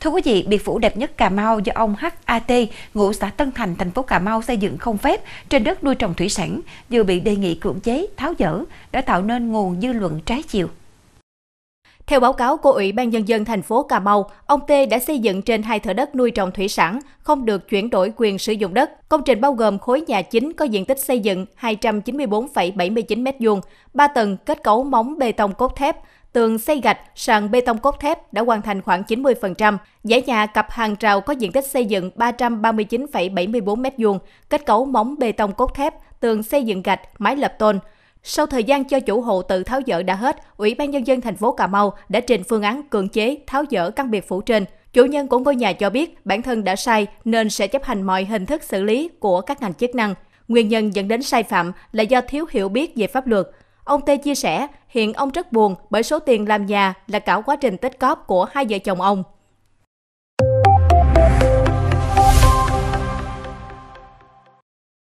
Thưa quý vị, biệt phủ đẹp nhất Cà Mau do ông HAT, ngụ xã Tân Thành, thành phố Cà Mau xây dựng không phép trên đất nuôi trồng thủy sản, vừa bị đề nghị cưỡng chế, tháo dỡ, đã tạo nên nguồn dư luận trái chiều. Theo báo cáo của Ủy ban Nhân dân thành phố Cà Mau, ông T đã xây dựng trên hai thửa đất nuôi trồng thủy sản, không được chuyển đổi quyền sử dụng đất. Công trình bao gồm khối nhà chính có diện tích xây dựng 294,79 m2, 3 tầng kết cấu móng bê tông cốt thép, tường xây gạch, sàn bê tông cốt thép đã hoàn thành khoảng 90%. Dãy nhà cặp hàng rào có diện tích xây dựng 339,74 m2, kết cấu móng bê tông cốt thép, tường xây dựng gạch, mái lập tôn. Sau thời gian cho chủ hộ tự tháo dỡ đã hết, Ủy ban nhân dân thành phố Cà Mau đã trình phương án cưỡng chế tháo dỡ căn biệt phủ trên. Chủ nhân của ngôi nhà cho biết bản thân đã sai nên sẽ chấp hành mọi hình thức xử lý của các ngành chức năng. Nguyên nhân dẫn đến sai phạm là do thiếu hiểu biết về pháp luật. Ông Tê chia sẻ, hiện ông rất buồn bởi số tiền làm nhà là cả quá trình tích cóp của hai vợ chồng ông.